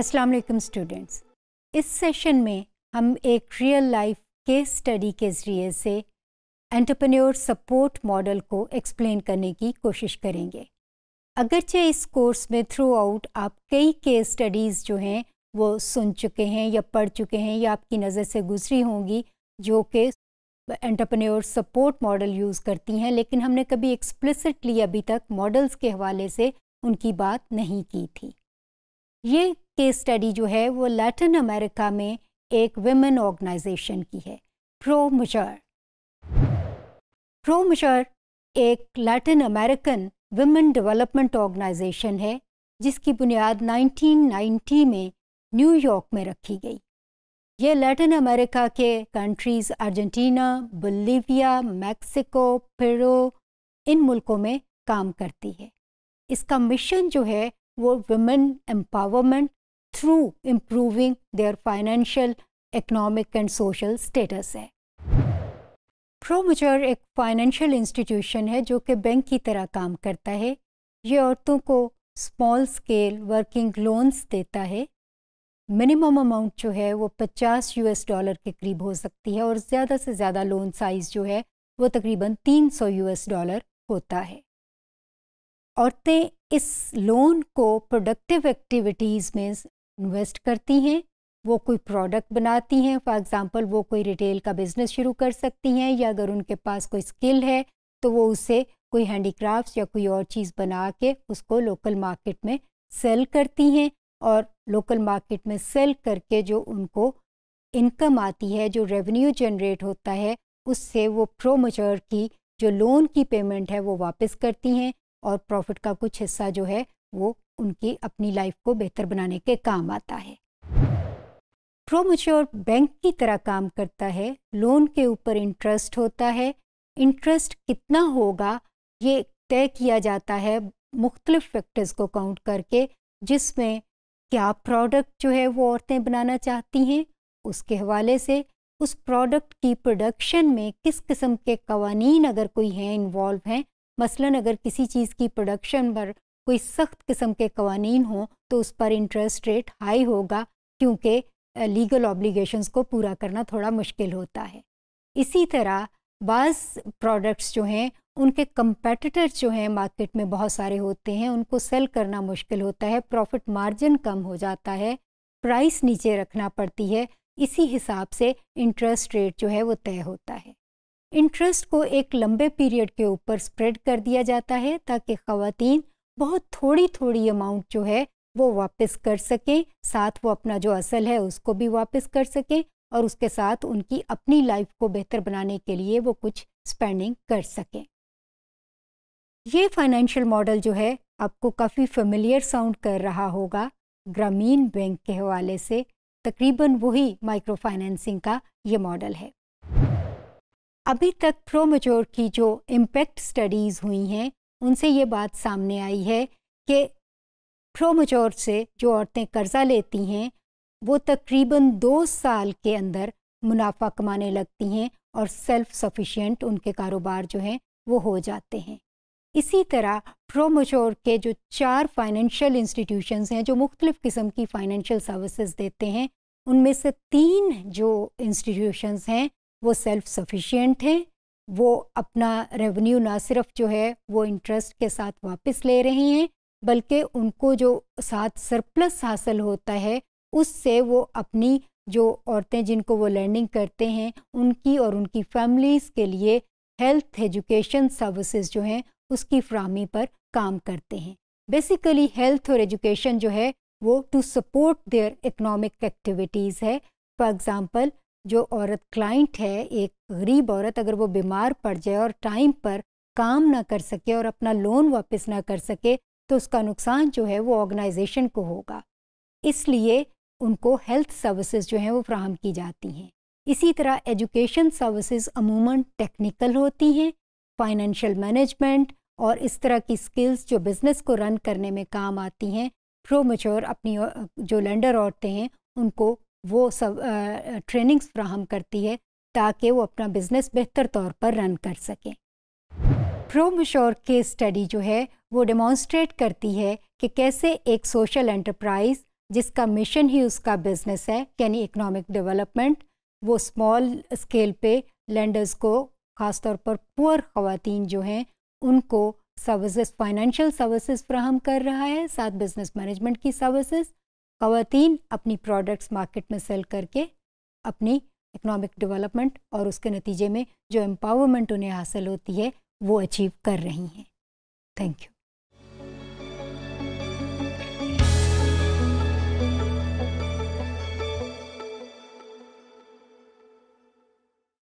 अस्सलाम वालेकुम स्टूडेंट्स इस सेशन में हम एक रियल लाइफ केस स्टडी के ज़रिए से एंटरप्रेन्योर सपोर्ट मॉडल को एक्सप्लेन करने की कोशिश करेंगे अगरचे इस कोर्स में थ्रू आउट आप कई केस स्टडीज़ जो हैं वो सुन चुके हैं या पढ़ चुके हैं या आपकी नज़र से गुजरी होंगी जो कि एंटरप्रेन्योर सपोर्ट मॉडल यूज़ करती हैं लेकिन हमने कभी एक्सप्लिसिटली अभी तक मॉडल्स के हवाले से उनकी बात नहीं की थी ये केस स्टडी जो है वो लैटिन अमेरिका में एक वेमेन ऑर्गेनाइजेशन की है प्रो मुशर प्रो मुशर एक Latin American women development organization है जिसकी बुनियाद 1990 में न्यूयॉर्क में रखी गई ये लैटिन अमेरिका के countries Argentina Bolivia Mexico Peru इन मुल्कों में काम करती है इसका मिशन जो है वो women empowerment through improving their financial, economic and social status है प्रोमचर एक फाइनेंशियल इंस्टीट्यूशन है जो कि बैंक की तरह काम करता है ये औरतों को स्मॉल स्केल वर्किंग लोन्स देता है मिनिमम अमाउंट जो है वो 50 यूएस डॉलर के करीब हो सकती है और ज़्यादा से ज़्यादा लोन साइज़ जो है वो तकरीबन 300 यूएस डॉलर होता है औरतें इस लोन को प्रोडक्टिव एक्टिविटीज़ में इन्वेस्ट करती हैं वो कोई प्रोडक्ट बनाती हैं फॉर एग्ज़ाम्पल वो कोई रिटेल का बिज़नेस शुरू कर सकती हैं या अगर उनके पास कोई स्किल है तो वो उसे कोई हैंडीक्राफ्ट या कोई और चीज़ बना के उसको लोकल मार्केट में सेल करती हैं और लोकल मार्केट में सेल करके जो उनको इनकम आती है जो रेवेन्यू जनरेट होता है उससे वो प्रो मचर की जो लोन की पेमेंट है वो वापस करती हैं और प्रॉफिट का कुछ हिस्सा जो है वो उनकी अपनी लाइफ को बेहतर बनाने के काम आता है प्रोमोच्योर बैंक की तरह काम करता है लोन के ऊपर इंटरेस्ट होता है इंटरेस्ट कितना होगा ये तय किया जाता है मुख्तलिफ फैक्टर्स को काउंट करके जिसमें क्या प्रोडक्ट जो है वो औरतें बनाना चाहती हैं उसके हवाले से उस प्रोडक्ट की प्रोडक्शन में किस किस्म के कवानीन अगर कोई हैं इन्वॉल्व हैं मसलन अगर किसी चीज़ की प्रोडक्शन पर कोई सख्त किस्म के कवानीन हों तो उस पर इंटरेस्ट रेट हाई होगा क्योंकि लीगल ऑब्लिगेशंस को पूरा करना थोड़ा मुश्किल होता है इसी तरह बास प्रोडक्ट्स जो हैं उनके कंपेटिटर जो हैं मार्केट में बहुत सारे होते हैं उनको सेल करना मुश्किल होता है प्रॉफिट मार्जिन कम हो जाता है प्राइस नीचे रखना पड़ती है इसी हिसाब से इंटरेस्ट रेट जो है वो तय होता है इंटरेस्ट को एक लंबे पीरियड के ऊपर स्प्रेड कर दिया जाता है ताकि खातन बहुत थोड़ी थोड़ी अमाउंट जो है वो वापस कर सकें साथ वो अपना जो असल है उसको भी वापस कर सकें और उसके साथ उनकी अपनी लाइफ को बेहतर बनाने के लिए वो कुछ स्पेंडिंग कर सकें ये फाइनेंशियल मॉडल जो है आपको काफ़ी फेमिलियर साउंड कर रहा होगा ग्रामीण बैंक के हवाले से तकरीबन वही माइक्रो फाइनेंसिंग का ये मॉडल है अभी तक प्रोमेचोर की जो इम्पैक्ट स्टडीज़ हुई हैं उनसे ये बात सामने आई है कि प्रोमचोर से जो औरतें कर्ज़ा लेती हैं वो तकरीबन दो साल के अंदर मुनाफा कमाने लगती हैं और सेल्फ सफिशिएंट उनके कारोबार जो हैं वो हो जाते हैं इसी तरह प्रोमचोर के जो चार फाइनेंशियल इंस्टीट्यूशंस हैं जो मुख्तलिफ़ किस्म की फ़ाइनेंशियल सर्विसेज देते हैं उनमें से तीन जो इंस्टीट्यूशंस हैं वो सेल्फ सफिशिएंट हैं वो अपना रेवेन्यू ना सिर्फ जो है वो इंटरेस्ट के साथ वापस ले रहे हैं बल्कि उनको जो साथ सरप्लस हासिल होता है उससे वो अपनी जो औरतें जिनको वो लर्निंग करते हैं उनकी और उनकी फैमिलीज़ के लिए हेल्थ एजुकेशन सर्विसेज जो हैं उसकी फ्राहमी पर काम करते हैं बेसिकली हेल्थ और एजुकेशन जो है वो to support their economic activities है फॉर एग्ज़ाम्पल जो औरत क्लाइंट है एक गरीब औरत अगर वो बीमार पड़ जाए और टाइम पर काम ना कर सके और अपना लोन वापस ना कर सके तो उसका नुकसान जो है वो ऑर्गेनाइजेशन को होगा इसलिए उनको हेल्थ सर्विसेज जो हैं वो फ्राहम की जाती हैं इसी तरह एजुकेशन सर्विसेज अमूमन टेक्निकल होती हैं फाइनेंशियल मैनेजमेंट और इस तरह की स्किल्स जो बिज़नेस को रन करने में काम आती हैं मच्योर अपनी जो लेंडर औरतें हैं उनको वो सब ट्रेनिंग्स फ्राहम करती है ताकि वो अपना बिज़नेस बेहतर तौर पर रन कर सकें प्रो मशोर के स्टडी जो है वो डेमॉन्स्ट्रेट करती है कि कैसे एक सोशल एंटरप्राइज जिसका मिशन ही उसका बिज़नेस है यानी इकोनॉमिक डेवलपमेंट वो स्मॉल स्केल पे लैंडर्स को ख़ास तौर पर पुअर ख़वान जो हैं उनको सर्विसेज फाइनेंशियल सर्विसेज फ्राहम कर रहा है साथ बिज़नेस मैनेजमेंट की सर्विसेज खातन अपनी प्रोडक्ट्स मार्केट में सेल करके अपनी इकोनॉमिक डेवलपमेंट और उसके नतीजे में जो एम्पावरमेंट उन्हें हासिल होती है वो अचीव कर रही हैं थैंक यू